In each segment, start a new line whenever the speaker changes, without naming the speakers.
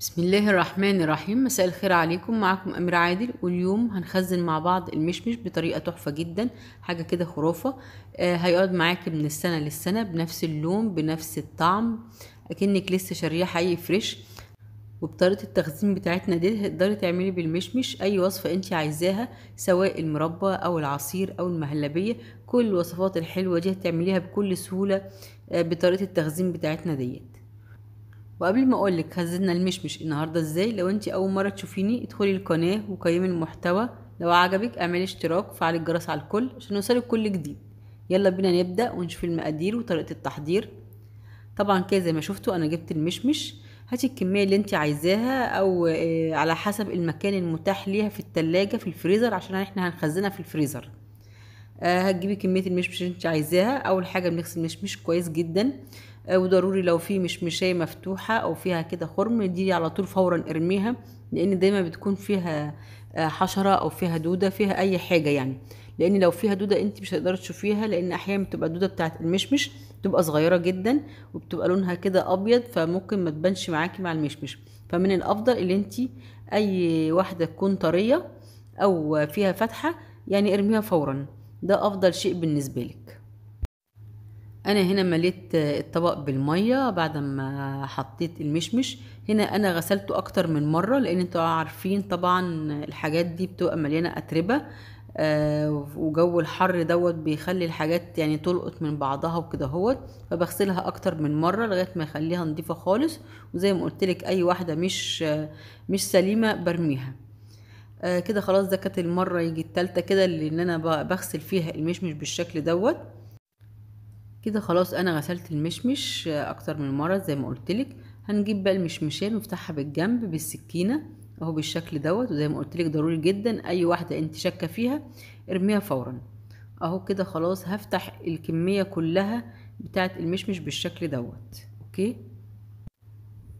بسم الله الرحمن الرحيم مساء الخير عليكم معكم أميرة عادل واليوم هنخزن مع بعض المشمش بطريقة تحفة جدا حاجة كده خرافة آه هيقعد معاك من السنة للسنة بنفس اللون بنفس الطعم أكنك لسه شارية حي فريش وبطريقة التخزين بتاعتنا دي هتقدري تعملي بالمشمش أي وصفة أنت عايزاها سواء المربى أو العصير أو المهلبية كل الوصفات الحلوة دي هتعمليها بكل سهولة آه بطريقة التخزين بتاعتنا ديت وقبل ما اقولك هزتنا المشمش النهارده ازاي لو انت اول مره تشوفيني ادخلي القناه وقيمي المحتوى لو عجبك اعملي اشتراك وفعل الجرس على الكل عشان يوصلك كل جديد يلا بينا نبدا ونشوف المقادير وطريقه التحضير طبعا كده زي ما شفتوا انا جبت المشمش هاتي الكميه اللي انت عايزاها او آه، على حسب المكان المتاح ليها في التلاجة في الفريزر عشان احنا هنخزنها في الفريزر آه، هتجيبي كميه المشمش اللي انت عايزاها اول حاجه بنغسل المشمش كويس جدا آه، وضروري لو في مشمشايه مفتوحه او فيها كده خرم دي على طول فورا ارميها لان دايما بتكون فيها آه، حشره او فيها دوده فيها اي حاجه يعني لان لو فيها دوده انت مش هتقدري تشوفيها لان احيانا بتبقى الدوده بتاعت المشمش بتبقى صغيره جدا وبتبقى لونها كده ابيض فممكن ما تبانش معاكي مع المشمش فمن الافضل ان انت اي واحده تكون طريه او فيها فتحه يعني ارميها فورا ده افضل شيء بالنسبه لك انا هنا مليت الطبق بالميه بعد ما حطيت المشمش هنا انا غسلته اكتر من مره لان انتوا عارفين طبعا الحاجات دي بتبقى مليانه اتربه آه، وجو الحر دوت بيخلي الحاجات يعني تلقط من بعضها وكده هوت فبغسلها اكتر من مره لغايه ما يخليها نظيفه خالص وزي ما قلت لك اي واحده مش مش سليمه برميها آه، كده خلاص ده كانت المره يجي الثالثه كده اللي ان انا بغسل فيها المشمش بالشكل دوت كده خلاص انا غسلت المشمش اكتر من مره زي ما قلتلك هنجيب بقى المشمشيه نفتحها بالجنب بالسكينه اهو بالشكل دوت وزي ما قلتلك ضروري جدا اي واحده انت شاكه فيها ارميها فورا اهو كده خلاص هفتح الكميه كلها بتاعه المشمش بالشكل دوت اوكي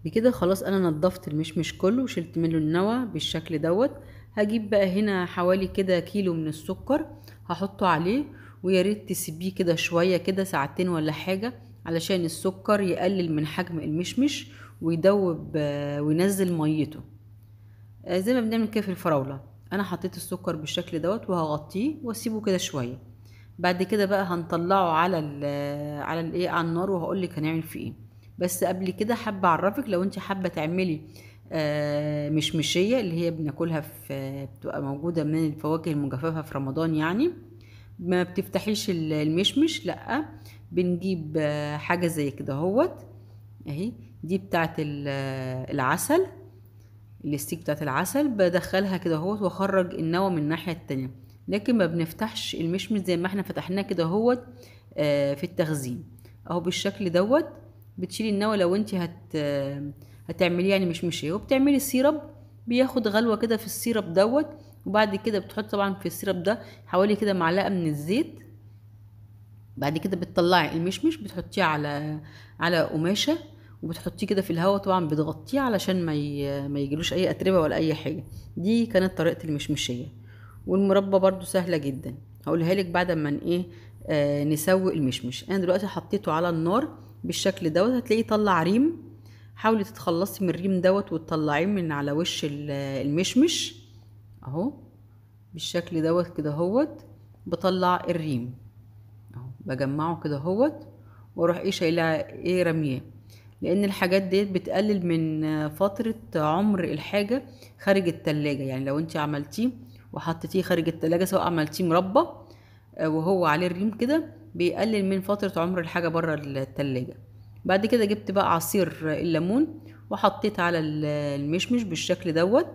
بكده خلاص انا نضفت المشمش كله وشلت منه النوى بالشكل دوت هجيب بقى هنا حوالي كده كيلو من السكر هحطه عليه ويا ريت تسيبيه كده شويه كده ساعتين ولا حاجه علشان السكر يقلل من حجم المشمش ويدوب آه، وينزل ميته آه، زي ما بنعمل كده في الفراوله انا حطيت السكر بالشكل دوت وهغطيه واسيبه كده شويه بعد كده بقى هنطلعه على الـ آه، على الايه على النار وهقول لك هنعمل فيه ايه بس قبل كده حابه اعرفك لو انت حابه تعملي آه مشمشيه اللي هي بناكلها في بتبقى موجوده من الفواكه المجففه في رمضان يعني ما بتفتحيش المشمش لا بنجيب آه، حاجة زي كده اهوت اهي دي بتاعة آه، العسل الاستيك بتاعة العسل بدخلها كده اهوت واخرج النوى من الناحية التانية لكن ما بنفتحش المشمش زي ما احنا فتحناه كده اهوت آه، في التخزين اهو بالشكل دوت بتشيلي النوى لو انت هت هتعمليه يعني مشمشيه وبتعملي سيرب بياخد غلوه كده في السيرب دوت وبعد كده بتحط طبعا في السيرب ده حوالي كده معلقه من الزيت بعد كده بتطلعي المشمش بتحطيه على على قماشه وبتحطيه كده في الهواء طبعا بتغطيه علشان ما ما يجيلوش اي اتربه ولا اي حاجه دي كانت طريقه المشمشيه والمربى برده سهله جدا هقولها لك بعد ما ايه آه نسوي المشمش انا دلوقتي حطيته على النار بالشكل دوت هتلاقيه طلع ريم حاولي تتخلصي من الريم دوت وتطلعيه من على وش المشمش اهو بالشكل دوت كده اهوت بطلع الريم اهو بجمعه كده اهوت واروح ايه شايلها ايه رميه لان الحاجات ديت بتقلل من فترة عمر الحاجة خارج التلاجة يعني لو انت عملتيه وحطيتيه خارج التلاجة سواء عملتيه مربى آه، وهو عليه الريم كده بيقلل من فترة عمر الحاجة بره التلاجة بعد كده جبت بقى عصير الليمون وحطيت على المشمش بالشكل دوت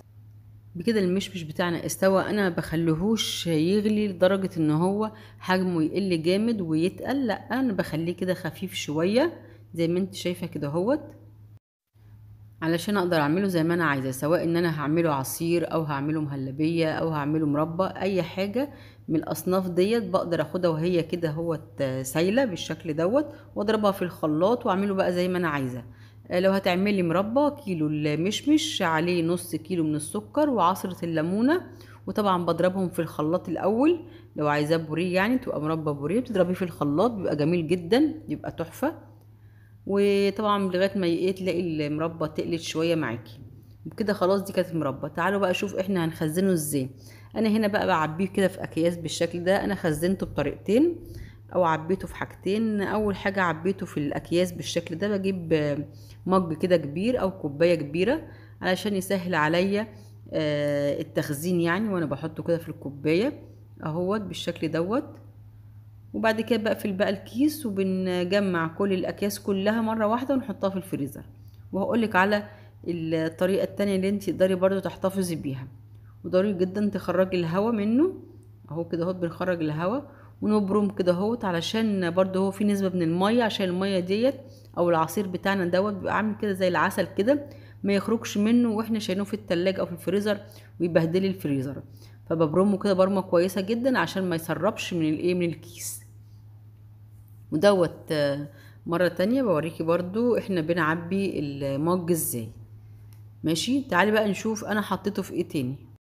بكده المشمش بتاعنا استوى انا ما بخليهوش يغلي لدرجة ان هو حجمه يقل جامد ويتقل لا انا بخليه كده خفيف شوية زي ما انت شايفة كده اهوت علشان اقدر اعمله زي ما انا عايزة سواء ان انا هعمله عصير او هعمله مهلبية او هعمله مربى اي حاجة من الاصناف ديت بقدر اخدها وهي كده اهوت سايلة بالشكل دوت واضربها في الخلاط واعمله بقى زي ما انا عايزة لو هتعملي مربى كيلو المشمش عليه نص كيلو من السكر وعصرة الليمونة وطبعا بضربهم في الخلاط الاول لو عايزاه بوريه يعني تبقى مربى بوريه بتضربيه في الخلاط بيبقى جميل جدا يبقى تحفه وطبعا لغايه ما تلاقي المربى تقلت شويه معاكي وبكده خلاص دي كانت المربى تعالوا بقى شوف احنا هنخزنه ازاي انا هنا بقى بعبيه كده في اكياس بالشكل ده انا خزنته بطريقتين او عبيته في حاجتين اول حاجه عبيته في الاكياس بالشكل ده بجيب مج كده كبير او كوبايه كبيره علشان يسهل عليا آه، التخزين يعني وانا بحطه كده في الكوبايه اهوت بالشكل دوت وبعد كده بقفل بقى الكيس وبنجمع كل الاكياس كلها مره واحده ونحطها في الفريزر وهقولك على الطريقه التانية اللي انت تقدري برضو تحتفظي بيها وضروري جدا تخرجي الهواء منه اهو كده اهو بنخرج الهواء ونبرم كده اهوت علشان برده هو في نسبه من الميه عشان الميه ديت او العصير بتاعنا دوت بيبقى عامل كده زي العسل كده ما يخرجش منه واحنا شايلينه في التلاجة او في الفريزر ويبهدل الفريزر فببرمه كده برمه كويسه جدا عشان ما يسربش من الايه من الكيس ودوت مره تانية بوريكي برده احنا بنعبي المج ازاي ماشي تعالي بقى نشوف انا حطيته في ايه تاني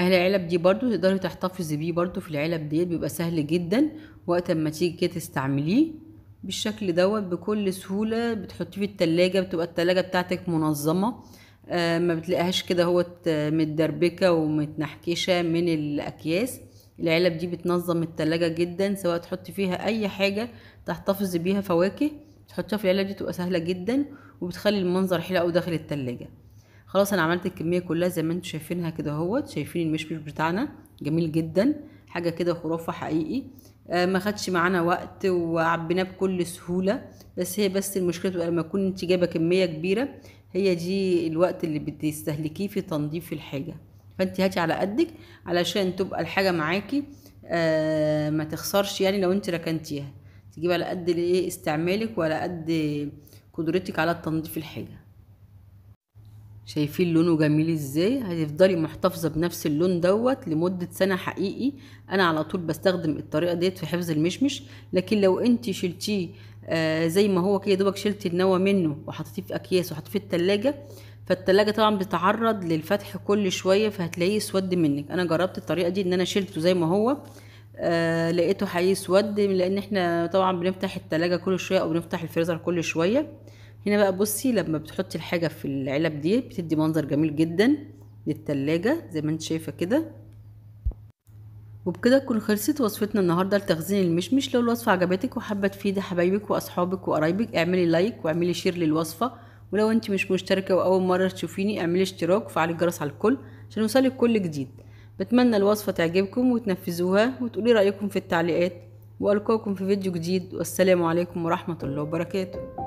العلب دي برضو تقدري تحتفظي بيه برضو في العلب ديت بيبقى سهل جدا وقت ما تيجي كده تستعمليه بالشكل دوت بكل سهولة بتحطيه في التلاجة بتبقى التلاجة بتاعتك منظمة آه ما بتلاقيهاش كده هوت متدربكة ومتنحكشة من الأكياس العلب دي بتنظم التلاجة جدا سواء تحطي فيها أي حاجة تحتفظي بيها فواكه تحطيها في العلب دي تبقى سهلة جدا وبتخلي المنظر حلو أوي داخل التلاجة خلاص انا عملت الكميه كلها زي ما انتم شايفينها كده اهوت شايفين المشمش بتاعنا جميل جدا حاجه كده خرافه حقيقي آه ما خدش معانا وقت وعبيناه بكل سهوله بس هي بس المشكله لما تكون انت جايبه كميه كبيره هي دي الوقت اللي بتستهلكيه في تنظيف الحاجه فانت هاتي على قدك علشان تبقى الحاجه معاكي آه ما تخسرش يعني لو انت ركنتيها تجيب على قد الايه استعمالك وعلى قد قدرتك على تنظيف الحاجه شايفين لونه جميل ازاي هتفضلي محتفظه بنفس اللون دوت لمده سنه حقيقي انا على طول بستخدم الطريقه ديت في حفظ المشمش لكن لو انت شلتيه آه زي ما هو كده دوبك شلتي النوى منه وحطيتيه في اكياس وحطيتيه في التلاجة فالتلاجة طبعا بتتعرض للفتح كل شويه فهتلاقيه اسود منك انا جربت الطريقه دي ان انا شلته زي ما هو آه لقيته هيسود اسود لان احنا طبعا بنفتح التلاجة كل شويه او بنفتح الفريزر كل شويه هنا بقى بصي لما بتحطي الحاجة في العلب دي بتدي منظر جميل جدا للتلاجة زي ما انت شايفة كده وبكده تكون خلصت وصفتنا النهارده لتخزين المشمش لو الوصفه عجبتك وحابه تفيد حبايبك واصحابك وقرايبك اعملي لايك واعملي شير للوصفه ولو انت مش مشتركه واول مره تشوفيني اعملي اشتراك وفعلي الجرس على الكل عشان يوصلك كل جديد بتمنى الوصفه تعجبكم وتنفذوها وتقولي رايكم في التعليقات والقاكم في فيديو جديد والسلام عليكم ورحمه الله وبركاته